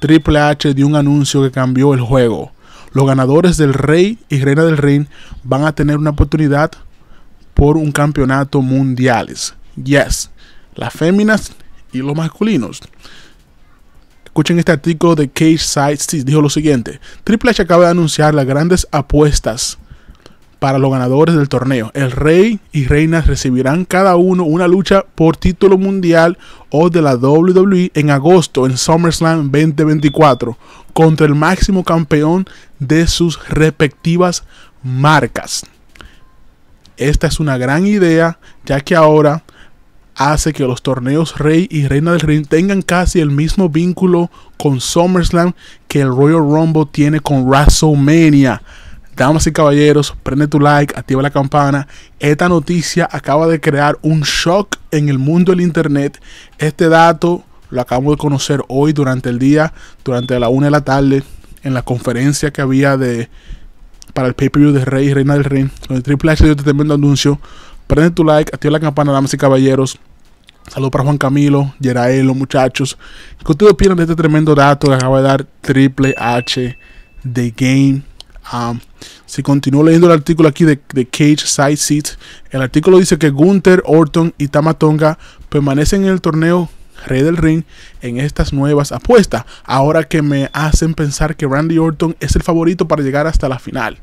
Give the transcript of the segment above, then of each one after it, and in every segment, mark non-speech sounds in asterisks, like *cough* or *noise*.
Triple H dio un anuncio que cambió el juego. Los ganadores del Rey y Reina del Ring van a tener una oportunidad por un campeonato mundiales. Yes, las féminas y los masculinos. Escuchen este artículo de Cage Side. Dijo lo siguiente: Triple H acaba de anunciar las grandes apuestas para los ganadores del torneo. El rey y Reina recibirán cada uno una lucha por título mundial o de la WWE en agosto en SummerSlam 2024 contra el máximo campeón de sus respectivas marcas. Esta es una gran idea ya que ahora hace que los torneos Rey y Reina del Ring tengan casi el mismo vínculo con SummerSlam que el Royal Rumble tiene con WrestleMania. Damas y caballeros, prende tu like, activa la campana. Esta noticia acaba de crear un shock en el mundo del Internet. Este dato lo acabamos de conocer hoy durante el día, durante la una de la tarde, en la conferencia que había de para el pay-per-view de Rey y Reina del Rey, donde Triple H dio este tremendo anuncio. Prende tu like, activa la campana, damas y caballeros. Saludos para Juan Camilo, los muchachos. ¿Qué ustedes opinan de este tremendo dato que acaba de dar Triple H de Game? Um, si continúo leyendo el artículo aquí de, Cage Side Seat, el artículo dice que Gunther, Orton y Tonga permanecen en el torneo Rey del Ring en estas nuevas apuestas, ahora que me hacen pensar que Randy Orton es el favorito para llegar hasta la final.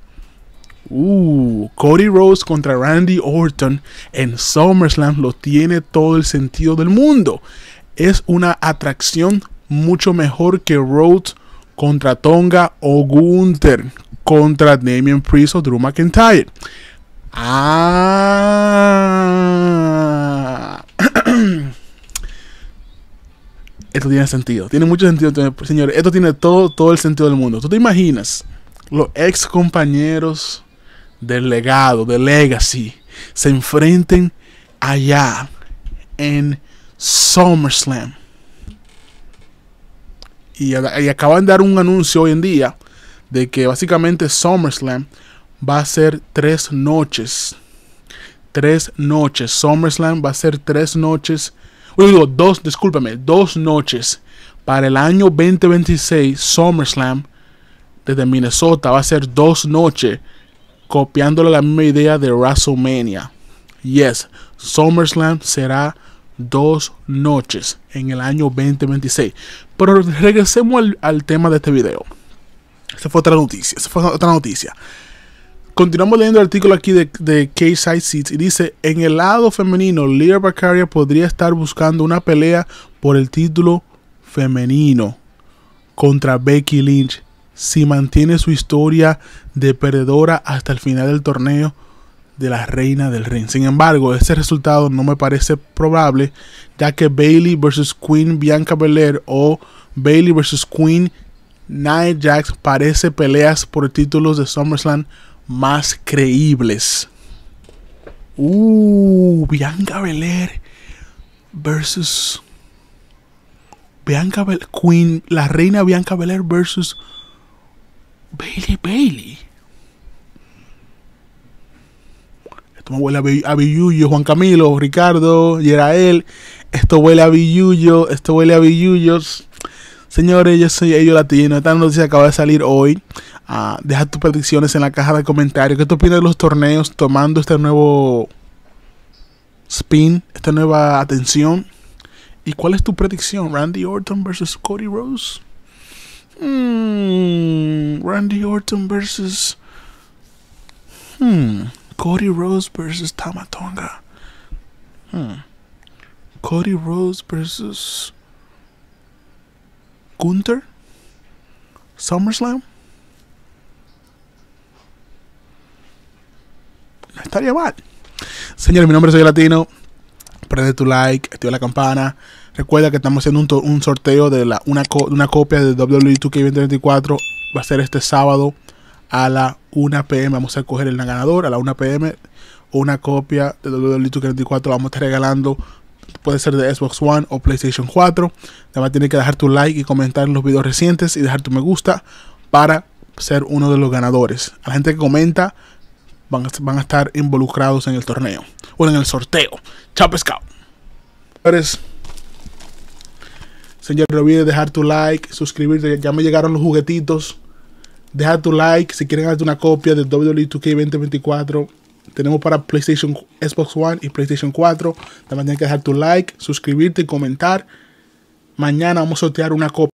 Uh, Cody Rhodes contra Randy Orton en SummerSlam lo tiene todo el sentido del mundo. Es una atracción mucho mejor que Rhodes contra Tonga o Gunther contra Damien Priest o Drew McIntyre. Ah. *clears throat* esto tiene sentido. Tiene mucho sentido, señores. Esto tiene todo, todo el sentido del mundo. ¿Tú te imaginas los ex compañeros del legado, del legacy, se enfrenten allá en SummerSlam? y acaban de dar un anuncio hoy en día de que básicamente SummerSlam va a ser tres noches. Tres noches. SummerSlam va a ser tres noches. digo, dos, discúlpame, dos noches. Para el año 2026, SummerSlam desde Minnesota va a ser dos noches. Copiándole la misma idea de WrestleMania. Yes, SummerSlam será dos noches en el año 2026. Pero regresemos al tema de este video fue otra noticia. fue otra noticia. Continuamos leyendo el artículo aquí de, de K-Side y dice: En el lado femenino, Lyra Baccaria podría estar buscando una pelea por el título femenino contra Becky Lynch si mantiene su historia de perdedora hasta el final del torneo de la reina del ring. Sin embargo, ese resultado no me parece probable, ya que Bailey versus Queen Bianca Belair o Bailey versus Queen Night Jacks parece peleas por títulos de SummerSlam más creíbles. Uh, Bianca Belair versus Bianca Bel Queen, la reina Bianca Belair versus Bailey Bailey. Esto me huele a, Juan Camilo, Ricardo, Yerael. Esto huele a Biyuyo, esto huele a Biyuyos. Señores, yo soy ello Latino. Esta noticia acaba de salir hoy. Ah, deja tus predicciones en la caja de comentarios. ¿Qué te opinas de los torneos tomando este nuevo spin, esta nueva atención? ¿Y cuál es tu predicción? ¿Randy Orton versus Cody Rose? Hmm, Randy Orton versus hmm, Cody Rose versus Tamatonga. Hmm, Cody Rose versus Gunter, SummerSlam. No estaría mal. Señores, mi nombre es Soy Latino. Prende tu like, activa la campana. Recuerda que estamos haciendo un, sorteo de la, una, copia de WWE 2K2024. Va a ser este sábado a la 1 pm. Vamos a coger el ganador a la 1 pm. Una copia de WWE 2K2024. Vamos a estar regalando puede ser de Xbox One o PlayStation 4. Además tienes que dejar tu like y comentar en los videos recientes y dejar tu me gusta para ser uno de los ganadores. A la gente que comenta van a, van a estar involucrados en el torneo o en el sorteo. Chao pescado. Señores, señor, no olvides dejar tu like, suscribirte. Ya me llegaron los juguetitos. Deja tu like si quieren hacer una copia de WWE 2K 2024. Tenemos para PlayStation, Xbox One y PlayStation 4. También tienes que dejar tu like, suscribirte y comentar. Mañana vamos a sortear una copia.